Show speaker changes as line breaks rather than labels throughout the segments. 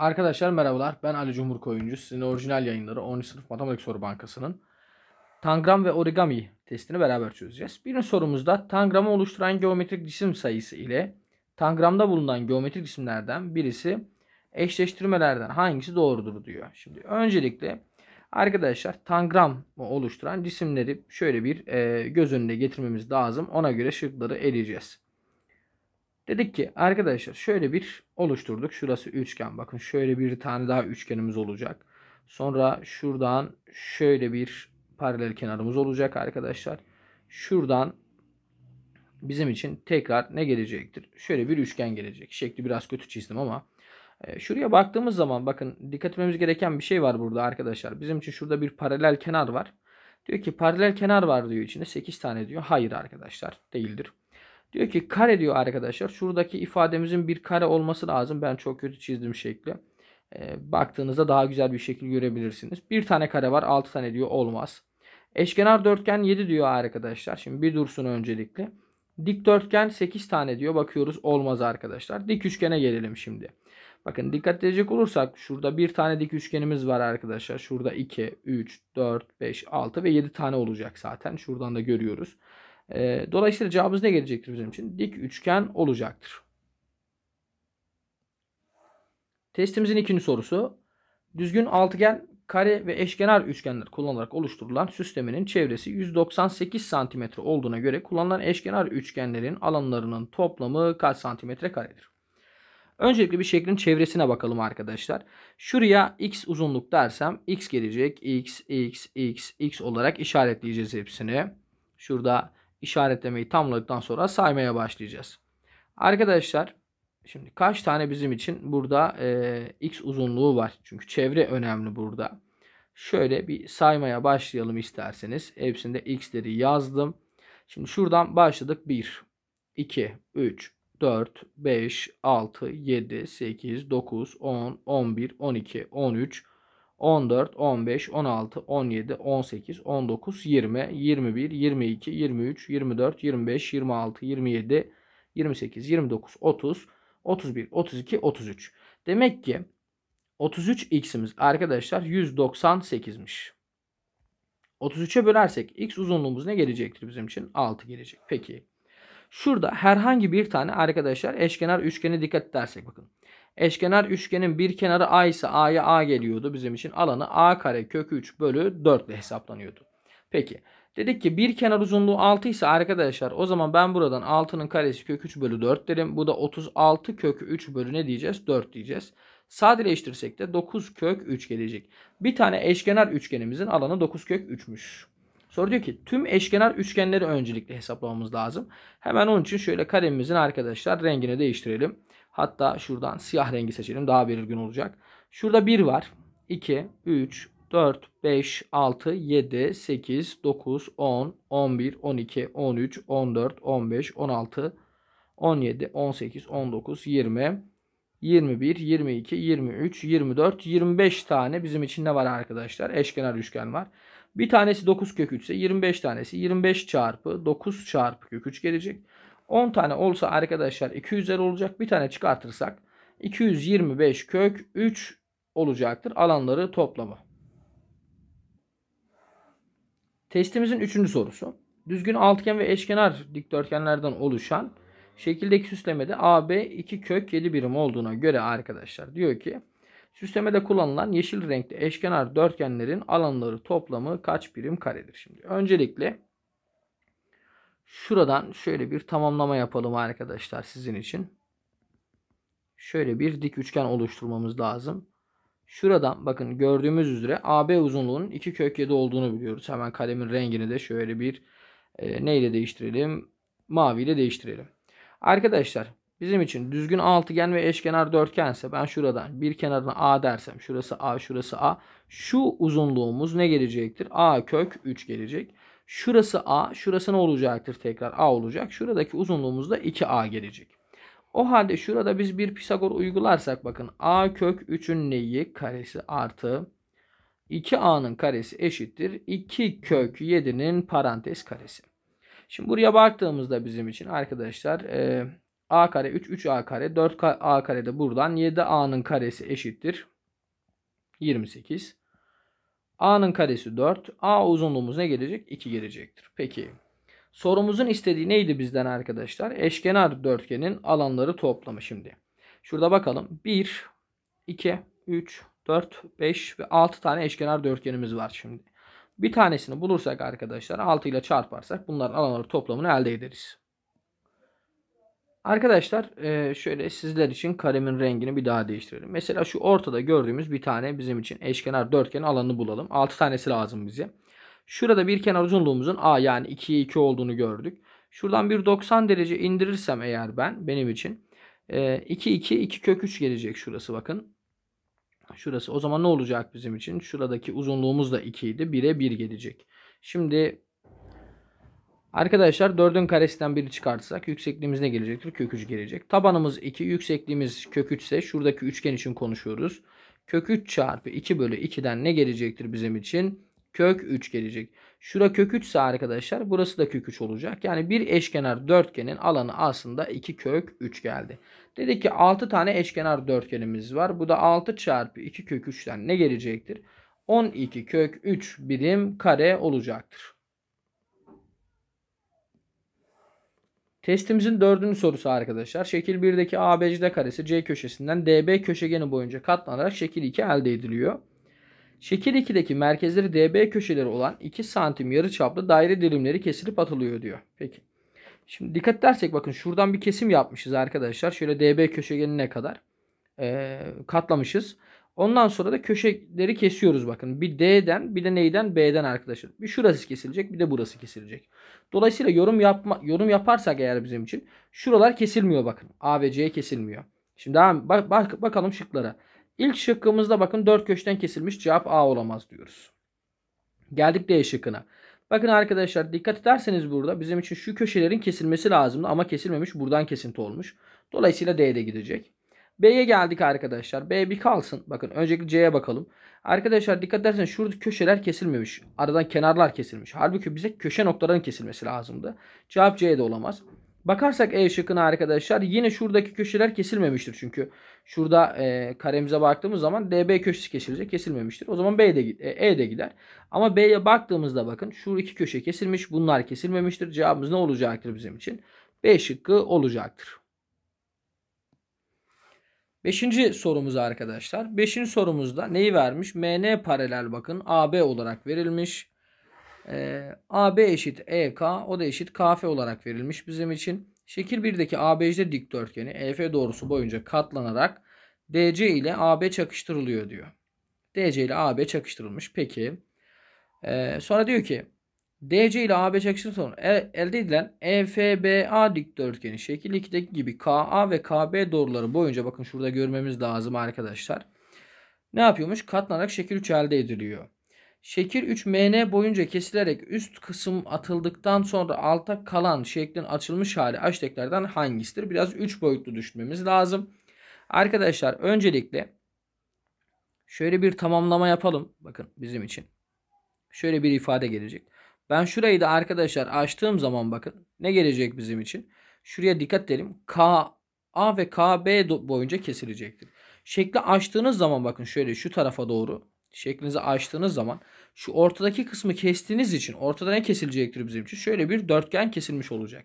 Arkadaşlar merhabalar. Ben Ali Cumhur Koyuncu. Sizin orijinal yayınları 10. sınıf matematik soru bankasının tangram ve origami testini beraber çözeceğiz. Birinci sorumuzda tangramı oluşturan geometrik cisim sayısı ile tangramda bulunan geometrik cisimlerden birisi eşleştirmelerden hangisi doğrudur diyor. Şimdi öncelikle arkadaşlar tangramı oluşturan cisimleri şöyle bir e, göz önüne getirmemiz lazım. Ona göre şıkları eleyeceğiz. Dedik ki arkadaşlar şöyle bir oluşturduk. Şurası üçgen. Bakın şöyle bir tane daha üçgenimiz olacak. Sonra şuradan şöyle bir paralel kenarımız olacak arkadaşlar. Şuradan bizim için tekrar ne gelecektir? Şöyle bir üçgen gelecek. Şekli biraz kötü çizdim ama e, şuraya baktığımız zaman bakın dikkat etmemiz gereken bir şey var burada arkadaşlar. Bizim için şurada bir paralel kenar var. Diyor ki paralel kenar var diyor içinde 8 tane diyor. Hayır arkadaşlar değildir. Diyor ki kare diyor arkadaşlar. Şuradaki ifademizin bir kare olması lazım. Ben çok kötü çizdim şekli. E, baktığınızda daha güzel bir şekil görebilirsiniz. Bir tane kare var. altı tane diyor olmaz. Eşkenar dörtgen 7 diyor arkadaşlar. Şimdi bir dursun öncelikle. Dikdörtgen 8 tane diyor. Bakıyoruz olmaz arkadaşlar. Dik üçgene gelelim şimdi. Bakın dikkat edecek olursak şurada bir tane dik üçgenimiz var arkadaşlar. Şurada 2, 3, 4, 5, 6 ve 7 tane olacak zaten. Şuradan da görüyoruz. E, dolayısıyla cevabımız ne gelecektir bizim için? Dik üçgen olacaktır. Testimizin ikinci sorusu. Düzgün altıgen, kare ve eşkenar üçgenler kullanılarak oluşturulan süslemenin çevresi 198 cm olduğuna göre kullanılan eşkenar üçgenlerin alanlarının toplamı kaç santimetre karedir? Öncelikle bir şeklin çevresine bakalım arkadaşlar. Şuraya x uzunluk dersem x gelecek. x, x, x, x olarak işaretleyeceğiz hepsini. Şurada işaretlemeyi tamladıktan sonra saymaya başlayacağız. Arkadaşlar şimdi kaç tane bizim için burada e, x uzunluğu var. Çünkü çevre önemli burada. Şöyle bir saymaya başlayalım isterseniz. Hepsinde x'leri yazdım. Şimdi şuradan başladık. 1, 2, 3, 4, 5, 6, 7, 8, 9, 10, 11, 12, 13, 14, 15, 16, 17, 18, 19, 20, 21, 22, 23, 24, 25, 26, 27, 28, 29, 30, 31, 32, 33. Demek ki 33 x'imiz arkadaşlar 198'miş. 33'e bölersek x uzunluğumuz ne gelecektir bizim için? 6 gelecek. Peki. Şurada herhangi bir tane arkadaşlar eşkenar üçgene dikkat edersek bakın. Eşkenar üçgenin bir kenarı A ise A'ya A geliyordu bizim için. Alanı A kare kökü 3 bölü 4 ile hesaplanıyordu. Peki dedik ki bir kenar uzunluğu 6 ise arkadaşlar o zaman ben buradan 6'nın karesi kök 3 bölü 4 derim. Bu da 36 kök 3 bölü ne diyeceğiz? 4 diyeceğiz. Sadeleştirsek de 9 kök 3 gelecek. Bir tane eşkenar üçgenimizin alanı 9 kök 3'müş. Soru diyor ki tüm eşkenar üçgenleri öncelikle hesaplamamız lazım. Hemen onun için şöyle karemizin arkadaşlar rengini değiştirelim. Hatta şuradan siyah rengi seçelim. Daha belirgin olacak. Şurada 1 var. 2, 3, 4, 5, 6, 7, 8, 9, 10, 11, 12, 13, 14, 15, 16, 17, 18, 19, 20, 21, 22, 23, 24, 25 tane bizim için ne var arkadaşlar? Eşkenar üçgen var. Bir tanesi 9 kök 3 ise 25 tanesi 25 çarpı 9 çarpı kök 3 gelecek. 10 tane olsa arkadaşlar 2 olacak. Bir tane çıkartırsak 225 kök 3 olacaktır. Alanları toplamı. Testimizin 3. sorusu. Düzgün altıgen ve eşkenar dikdörtgenlerden oluşan şekildeki süslemede AB 2 kök 7 birim olduğuna göre arkadaşlar diyor ki Süslemede kullanılan yeşil renkli eşkenar dörtgenlerin alanları toplamı kaç birim karedir? Şimdi öncelikle Şuradan şöyle bir tamamlama yapalım arkadaşlar sizin için. Şöyle bir dik üçgen oluşturmamız lazım. Şuradan bakın gördüğümüz üzere AB uzunluğunun 2 kök 7 olduğunu biliyoruz. Hemen kalemin rengini de şöyle bir e, neyle değiştirelim? Mavi ile değiştirelim. Arkadaşlar bizim için düzgün altıgen ve eşkenar dörtgense ben şuradan bir kenarına A dersem şurası A şurası A. Şu uzunluğumuz ne gelecektir? A kök 3 gelecek. Şurası A, şurası ne olacaktır tekrar? A olacak. Şuradaki uzunluğumuz da 2A gelecek. O halde şurada biz bir Pisagor uygularsak bakın A kök 3'ün neyi? Karesi artı 2A'nın karesi eşittir. 2 kök 7'nin parantez karesi. Şimdi buraya baktığımızda bizim için arkadaşlar e, A kare 3, 3A kare, 4A kare de buradan 7A'nın karesi eşittir. 28. A'nın karesi 4. A uzunluğumuz ne gelecek? 2 gelecektir. Peki. Sorumuzun istediği neydi bizden arkadaşlar? Eşkenar dörtgenin alanları toplamı şimdi. Şurada bakalım. 1, 2, 3, 4, 5 ve 6 tane eşkenar dörtgenimiz var şimdi. Bir tanesini bulursak arkadaşlar 6 ile çarparsak bunların alanları toplamını elde ederiz. Arkadaşlar e, şöyle sizler için karemin rengini bir daha değiştirelim. Mesela şu ortada gördüğümüz bir tane bizim için eşkenar dörtgen alanını bulalım. 6 tanesi lazım bize. Şurada bir kenar uzunluğumuzun A yani 2'ye 2 olduğunu gördük. Şuradan bir 90 derece indirirsem eğer ben benim için 2 2 2 kök 3 gelecek şurası bakın. Şurası o zaman ne olacak bizim için? Şuradaki uzunluğumuz da 2 idi. 1'e 1 gelecek. Şimdi Arkadaşlar 4'ün karesinden biri çıkartsak yüksekliğimiz ne gelecektir? Kök 3 gelecek. Tabanımız 2, yüksekliğimiz kök 3 ise şuradaki üçgen için konuşuyoruz. Kök 3 çarpı 2 bölü 2'den ne gelecektir bizim için? Kök 3 gelecek. Şura kök 3 ise arkadaşlar burası da kök 3 olacak. Yani bir eşkenar dörtgenin alanı aslında 2 kök 3 geldi. Dedik ki 6 tane eşkenar dörtgenimiz var. Bu da 6 çarpı 2 kök 3'ten ne gelecektir? 12 kök 3 birim kare olacaktır. Testimizin dördüncü sorusu arkadaşlar. Şekil 1'deki ABCD karesi C köşesinden DB köşegeni boyunca katlanarak şekil 2 elde ediliyor. Şekil 2'deki merkezleri DB köşeleri olan 2 santim yarıçaplı daire dilimleri kesilip atılıyor diyor. Peki. Şimdi dikkat edersek bakın şuradan bir kesim yapmışız arkadaşlar. Şöyle DB köşegenine kadar e, katlamışız. Ondan sonra da köşeleri kesiyoruz bakın. Bir D'den bir de neyden B'den arkadaşlar. Bir şurası kesilecek bir de burası kesilecek. Dolayısıyla yorum yapma yorum yaparsak eğer bizim için şuralar kesilmiyor bakın. A ve C'ye kesilmiyor. Şimdi devam bak, bak, bakalım şıklara. İlk şıkkımızda bakın dört köşeden kesilmiş cevap A olamaz diyoruz. Geldik D şıkkına. Bakın arkadaşlar dikkat ederseniz burada bizim için şu köşelerin kesilmesi lazımdı ama kesilmemiş buradan kesinti olmuş. Dolayısıyla D'de gidecek. B'ye geldik arkadaşlar. B bir kalsın. Bakın öncelikle C'ye bakalım. Arkadaşlar dikkat ederseniz şurada köşeler kesilmemiş. Aradan kenarlar kesilmiş. Halbuki bize köşe noktaların kesilmesi lazımdı. Cevap C'de olamaz. Bakarsak E şıkkına arkadaşlar yine şuradaki köşeler kesilmemiştir. Çünkü şurada e, karemize baktığımız zaman DB köşesi kesilecek kesilmemiştir. O zaman B de e, e, de gider. Ama B'ye baktığımızda bakın şu iki köşe kesilmiş bunlar kesilmemiştir. Cevabımız ne olacaktır bizim için? B şıkkı olacaktır. Beşinci sorumuz arkadaşlar. Beşinci sorumuzda neyi vermiş? MN paralel bakın AB olarak verilmiş. Ee, AB eşit EK o da eşit KF olarak verilmiş bizim için. Şekil 1'deki ABCD dikdörtgeni EF doğrusu boyunca katlanarak DC ile AB çakıştırılıyor diyor. DC ile AB çakıştırılmış. Peki. Ee, sonra diyor ki DC ile AB çakışması sonucu e, elde edilen EFBA dikdörtgeni şekil 2'deki gibi KA ve KB doğruları boyunca bakın şurada görmemiz lazım arkadaşlar. Ne yapıyormuş? Katlanarak şekil 3 elde ediliyor. Şekil 3 MN boyunca kesilerek üst kısım atıldıktan sonra alta kalan şeklin açılmış hali aşteklerden hangisidir? Biraz 3 boyutlu düşünmemiz lazım. Arkadaşlar öncelikle şöyle bir tamamlama yapalım. Bakın bizim için. Şöyle bir ifade gelecek. Ben şurayı da arkadaşlar açtığım zaman bakın ne gelecek bizim için. Şuraya dikkat edelim. K A ve KB boyunca kesilecektir. Şekli açtığınız zaman bakın şöyle şu tarafa doğru şeklinizi açtığınız zaman şu ortadaki kısmı kestiğiniz için ortada ne kesilecektir bizim için? Şöyle bir dörtgen kesilmiş olacak.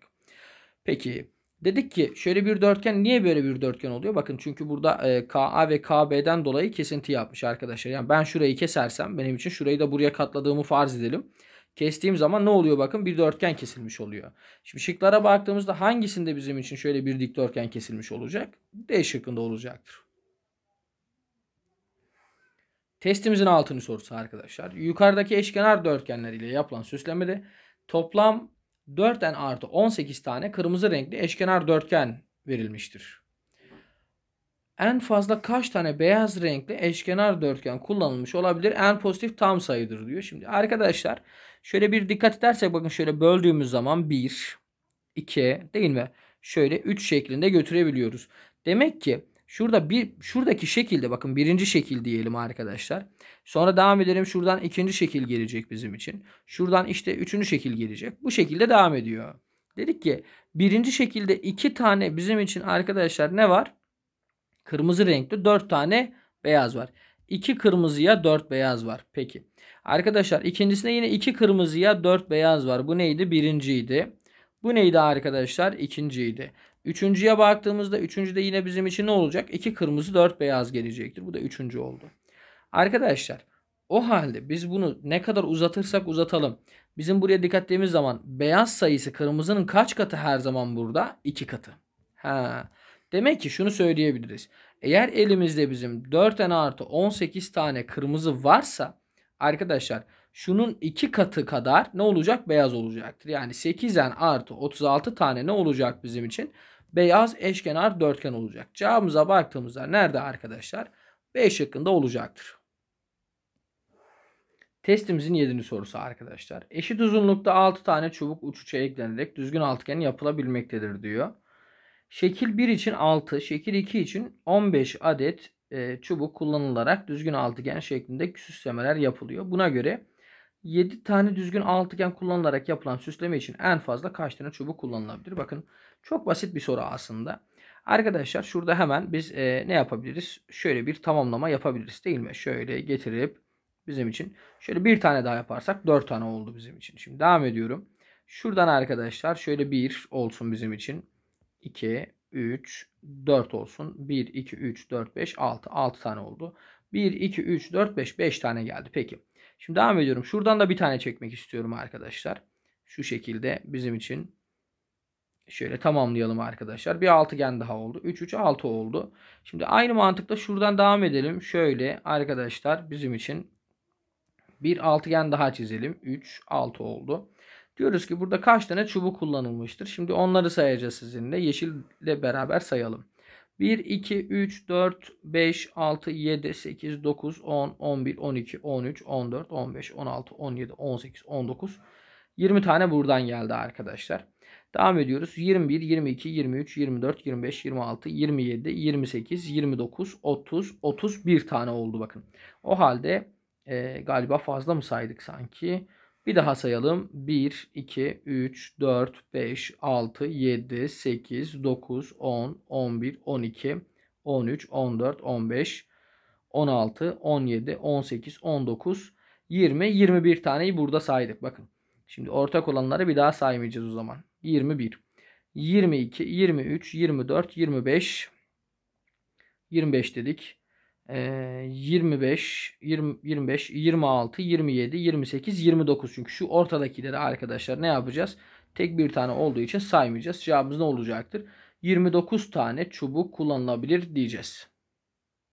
Peki dedik ki şöyle bir dörtgen niye böyle bir dörtgen oluyor? Bakın çünkü burada e, KA ve KB'den dolayı kesinti yapmış arkadaşlar. Yani ben şurayı kesersem benim için şurayı da buraya katladığımı farz edelim kestiğim zaman ne oluyor bakın bir dörtgen kesilmiş oluyor. Şimdi şıklara baktığımızda hangisinde bizim için şöyle bir dikdörtgen kesilmiş olacak? D şıkkında olacaktır. Testimizin altını sorusu arkadaşlar. Yukarıdaki eşkenar dörtgenler ile yapılan süslemede toplam 4n artı 18 tane kırmızı renkli eşkenar dörtgen verilmiştir en fazla kaç tane beyaz renkli eşkenar dörtgen kullanılmış olabilir? En pozitif tam sayıdır diyor. Şimdi arkadaşlar şöyle bir dikkat edersek bakın şöyle böldüğümüz zaman 1, 2 değil mi? Şöyle 3 şeklinde götürebiliyoruz. Demek ki şurada bir şuradaki şekilde bakın birinci şekil diyelim arkadaşlar. Sonra devam edelim şuradan ikinci şekil gelecek bizim için. Şuradan işte üçüncü şekil gelecek. Bu şekilde devam ediyor. Dedik ki birinci şekilde iki tane bizim için arkadaşlar ne var? Kırmızı renkte 4 tane beyaz var. 2 kırmızıya 4 beyaz var. Peki. Arkadaşlar ikincisinde yine 2 iki kırmızıya 4 beyaz var. Bu neydi? Birinciydi. Bu neydi arkadaşlar? İkinciydi. Üçüncüye baktığımızda üçüncüde yine bizim için ne olacak? 2 kırmızı 4 beyaz gelecektir. Bu da üçüncü oldu. Arkadaşlar o halde biz bunu ne kadar uzatırsak uzatalım. Bizim buraya dikkat ettiğimiz zaman beyaz sayısı kırmızının kaç katı her zaman burada? 2 katı. Ha. Demek ki şunu söyleyebiliriz. Eğer elimizde bizim 4 n artı 18 tane kırmızı varsa arkadaşlar şunun 2 katı kadar ne olacak? Beyaz olacaktır. Yani 8 n artı 36 tane ne olacak bizim için? Beyaz eşkenar dörtgen olacak. Cevabımıza baktığımızda nerede arkadaşlar? B yakında olacaktır. Testimizin 7. sorusu arkadaşlar. Eşit uzunlukta 6 tane çubuk uç uça eklenerek düzgün altıgen yapılabilmektedir diyor. Şekil 1 için 6, şekil 2 için 15 adet e, çubuk kullanılarak düzgün altıgen şeklinde süslemeler yapılıyor. Buna göre 7 tane düzgün altıgen kullanılarak yapılan süsleme için en fazla kaç tane çubuk kullanılabilir? Bakın çok basit bir soru aslında. Arkadaşlar şurada hemen biz e, ne yapabiliriz? Şöyle bir tamamlama yapabiliriz değil mi? Şöyle getirip bizim için şöyle bir tane daha yaparsak 4 tane oldu bizim için. Şimdi devam ediyorum. Şuradan arkadaşlar şöyle 1 olsun bizim için. 2, 3, 4 olsun. 1, 2, 3, 4, 5, 6. 6 tane oldu. 1, 2, 3, 4, 5. 5 tane geldi. Peki. Şimdi devam ediyorum. Şuradan da bir tane çekmek istiyorum arkadaşlar. Şu şekilde bizim için şöyle tamamlayalım arkadaşlar. Bir altıgen daha oldu. 3, 3, 6 oldu. Şimdi aynı mantıkla şuradan devam edelim. Şöyle arkadaşlar bizim için bir altıgen daha çizelim. 3, 6 oldu. Diyoruz ki burada kaç tane çubuk kullanılmıştır? Şimdi onları sayacağız sizinle. Yeşille beraber sayalım. 1, 2, 3, 4, 5, 6, 7, 8, 9, 10, 11, 12, 13, 14, 15, 16, 17, 18, 19. 20 tane buradan geldi arkadaşlar. Devam ediyoruz. 21, 22, 23, 24, 25, 26, 27, 28, 29, 30, 31 tane oldu bakın. O halde e, galiba fazla mı saydık sanki? Bir daha sayalım. 1, 2, 3, 4, 5, 6, 7, 8, 9, 10, 11, 12, 13, 14, 15, 16, 17, 18, 19, 20, 21 taneyi burada saydık. Bakın. Şimdi ortak olanları bir daha saymayacağız o zaman. 21, 22, 23, 24, 25, 25 dedik. 25, 20, 25, 26, 27, 28, 29. Çünkü şu ortadakileri arkadaşlar ne yapacağız? Tek bir tane olduğu için saymayacağız. Cevabımız ne olacaktır? 29 tane çubuk kullanılabilir diyeceğiz.